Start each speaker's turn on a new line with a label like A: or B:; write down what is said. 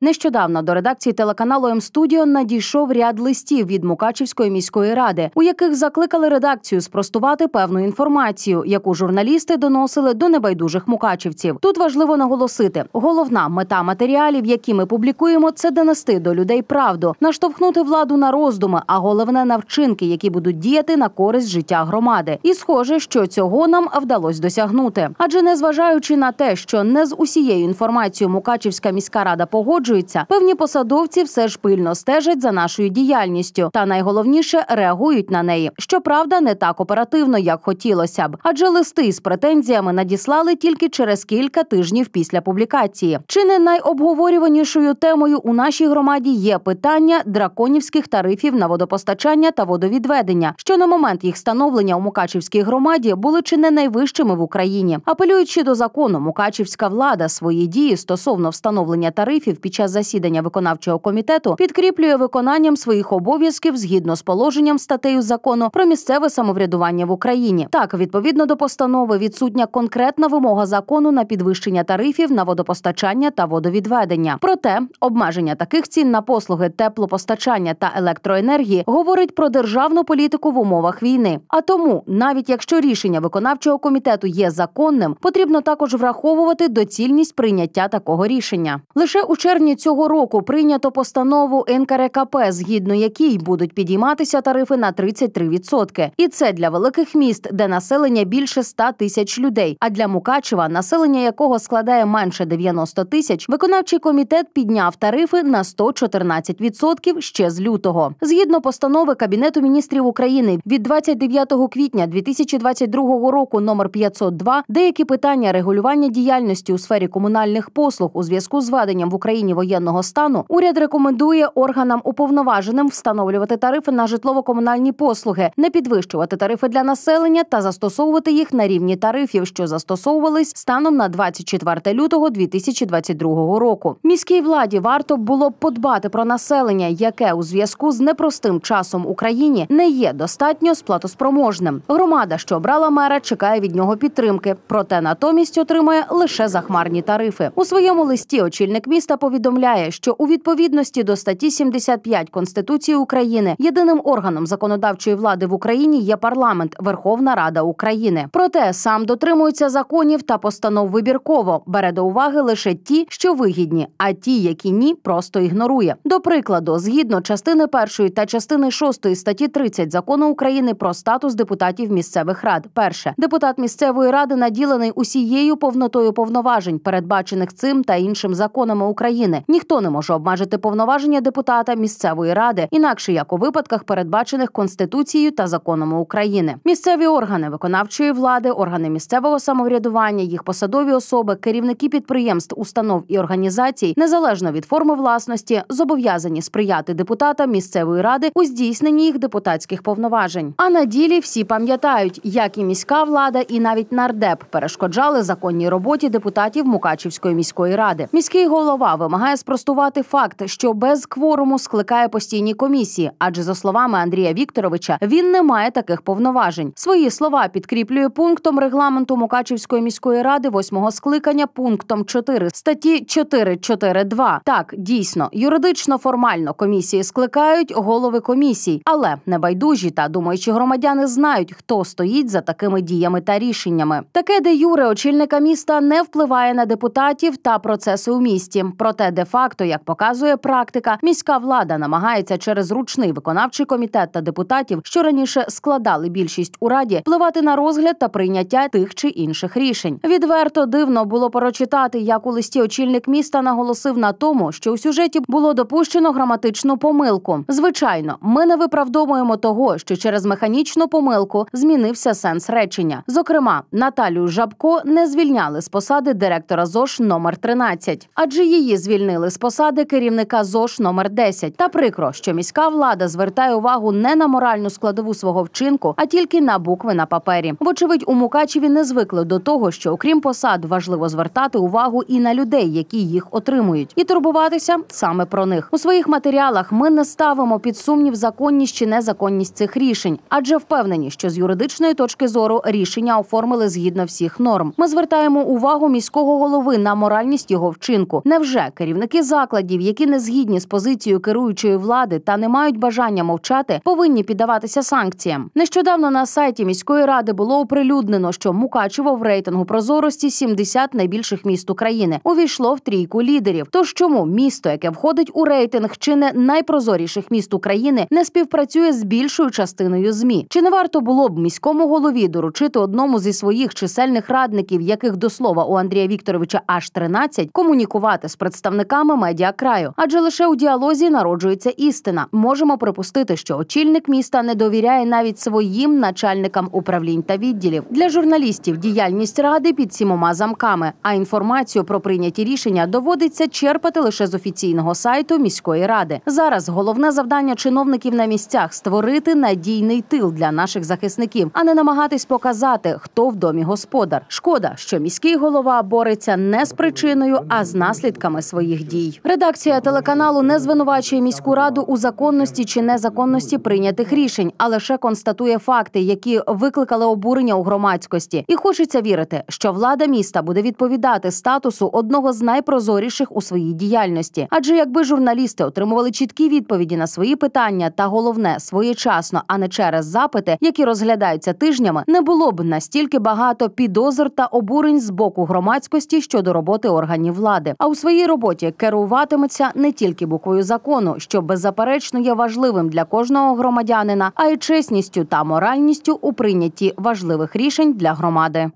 A: Нещодавно до редакції телеканалу М-студіо надійшов ряд листів від Мукачівської міської ради, у яких закликали редакцію спростувати певну інформацію, яку журналісти доносили до небайдужих мукачівців. Тут важливо наголосити, головна мета матеріалів, які ми публікуємо, це донести до людей правду, наштовхнути владу на роздуми, а головне на вчинки, які будуть діяти на користь життя громади. І схоже, що цього нам вдалось досягнути. Адже незважаючи на те, що не з усією інформацією Мукачівська міська рада погоджує, погоджуються, певні посадовці все ж пильно стежать за нашою діяльністю, та найголовніше реагують на неї. Щоправда, не так оперативно, як хотілося б, адже листи з претензіями надіслали тільки через кілька тижнів після публікації. Чи не найобговорюванішою темою у нашій громаді є питання драконівських тарифів на водопостачання та водовідведення, що на момент їх становлення у Мукачівській громаді були чи не найвищими в Україні, апелюючи до закону, Мукачівська влада свої дії стосовно встановлення тарифів під час засідання виконавчого комітету підкріплює виконанням своїх обов'язків згідно з положенням статтею закону про місцеве самоврядування в Україні. Так, відповідно до постанови, відсутня конкретна вимога закону на підвищення тарифів на водопостачання та водовідведення. Проте обмеження таких цін на послуги теплопостачання та електроенергії говорить про державну політику в умовах війни. А тому, навіть якщо рішення виконавчого комітету є законним, потрібно також враховувати доцільність прийняття такого рішення. Лише у червні травні цього року прийнято постанову НКРКП, згідно якій будуть підійматися тарифи на 33%. І це для великих міст, де населення більше 100 тисяч людей. А для Мукачева, населення якого складає менше 90 тисяч, виконавчий комітет підняв тарифи на 114% ще з лютого. Згідно постанови Кабінету міністрів України від 29 квітня 2022 року, номер 502, деякі питання регулювання діяльності у сфері комунальних послуг у зв'язку з введенням в Україні воєнного стану уряд рекомендує органам уповноваженим встановлювати тарифи на житлово-комунальні послуги, не підвищувати тарифи для населення та застосовувати їх на рівні тарифів, що застосовувались станом на 24 лютого 2022 року. Міській владі варто було б подбати про населення, яке у зв'язку з непростим часом Україні не є достатньо сплатоспроможним. Громада, що обрала мера, чекає від нього підтримки, проте натомість отримує лише захмарні тарифи у своєму листі. Очільник міста повідомив, повідомляє, що у відповідності до статті 75 Конституції України єдиним органом законодавчої влади в Україні є парламент, Верховна Рада України. Проте сам дотримується законів та постанов вибірково бере до уваги лише ті, що вигідні, а ті, які ні, просто ігнорує. До прикладу, згідно частини першої та частини шостої статті 30 закону України про статус депутатів місцевих рад, перше депутат місцевої ради наділений усією повнотою повноважень, передбачених цим та іншим законами України. України. Ніхто не може обмежити повноваження депутата місцевої ради, інакше як у випадках, передбачених конституцією та законами України. Місцеві органи виконавчої влади, органи місцевого самоврядування, їх посадові особи, керівники підприємств, установ і організацій, незалежно від форми власності, зобов'язані сприяти депутатам місцевої ради у здійсненні їх депутатських повноважень. А на ділі всі пам'ятають, як і міська влада, і навіть нардеп перешкоджали законній роботі депутатів Мукачівської міської ради. Міський голова вимагає намагає спростувати факт, що без кворуму скликає постійні комісії, адже за словами Андрія Вікторовича він не має таких повноважень. Свої слова підкріплює пунктом регламенту Мукачівської міської ради восьмого скликання, пунктом 4 статті 4.4.2. Так дійсно юридично формально комісії скликають голови комісій, але небайдужі та думаючі громадяни знають, хто стоїть за такими діями та рішеннями. Таке де юре очільника міста не впливає на депутатів та процеси у місті. Проте де-факто, як показує практика, міська влада намагається через ручний виконавчий комітет та депутатів, що раніше складали більшість у раді, впливати на розгляд та прийняття тих чи інших рішень. Відверто дивно було прочитати, як у листі очільник міста наголосив на тому, що у сюжеті було допущено граматичну помилку. Звичайно, ми не виправдовуємо того, що через механічну помилку змінився сенс речення. Зокрема, Наталію Жабко не звільняли з посади директора ЗОЖ номер 13 адже її звільнили звільнили з посади керівника ЗОЖ номер 10 Та прикро, що міська влада звертає увагу не на моральну складову свого вчинку, а тільки на букви на папері. Вочевидь, у Мукачеві не звикли до того, що окрім посад важливо звертати увагу і на людей, які їх отримують, і турбуватися саме про них. У своїх матеріалах ми не ставимо під сумнів законність чи незаконність цих рішень, адже впевнені, що з юридичної точки зору рішення оформили згідно всіх норм. Ми звертаємо увагу міського голови на моральність його вчинку. Невже керівник Керівники закладів, які не згідні з позицією керуючої влади та не мають бажання мовчати, повинні піддаватися санкціям. Нещодавно на сайті міської ради було оприлюднено, що Мукачево в рейтингу прозорості 70 найбільших міст України увійшло в трійку лідерів. Тож чому місто, яке входить у рейтинг чи не найпрозоріших міст України, не співпрацює з більшою частиною змі? Чи не варто було б міському голові доручити одному зі своїх чисельних радників, яких до слова у Андрія Вікторовича аж 13, комунікувати з представниками? представниками медіакраю. адже лише у діалозі народжується істина. Можемо припустити, що очільник міста не довіряє навіть своїм начальникам управлінь та відділів. Для журналістів діяльність ради під сімома замками. А інформацію про прийняті рішення доводиться черпати лише з офіційного сайту міської ради. Зараз головне завдання чиновників на місцях створити надійний тил для наших захисників, а не намагатись показати, хто в домі господар. Шкода, що міський голова бореться не з причиною, а з наслідками своїх своїх дій. Редакція телеканалу не звинувачує міську раду у законності чи незаконності прийнятих рішень, а лише констатує факти, які викликали обурення у громадськості. І хочеться вірити, що влада міста буде відповідати статусу одного з найпрозоріших у своїй діяльності. Адже якби журналісти отримували чіткі відповіді на свої питання, та головне своєчасно, а не через запити, які розглядаються тижнями, не було б настільки багато підозр та обурень з боку громадськості щодо роботи органів влади. А у своїй роботі роботі керуватиметься не тільки буквою закону, що беззаперечно є важливим для кожного громадянина, а й чесністю та моральністю у прийнятті важливих рішень для громади.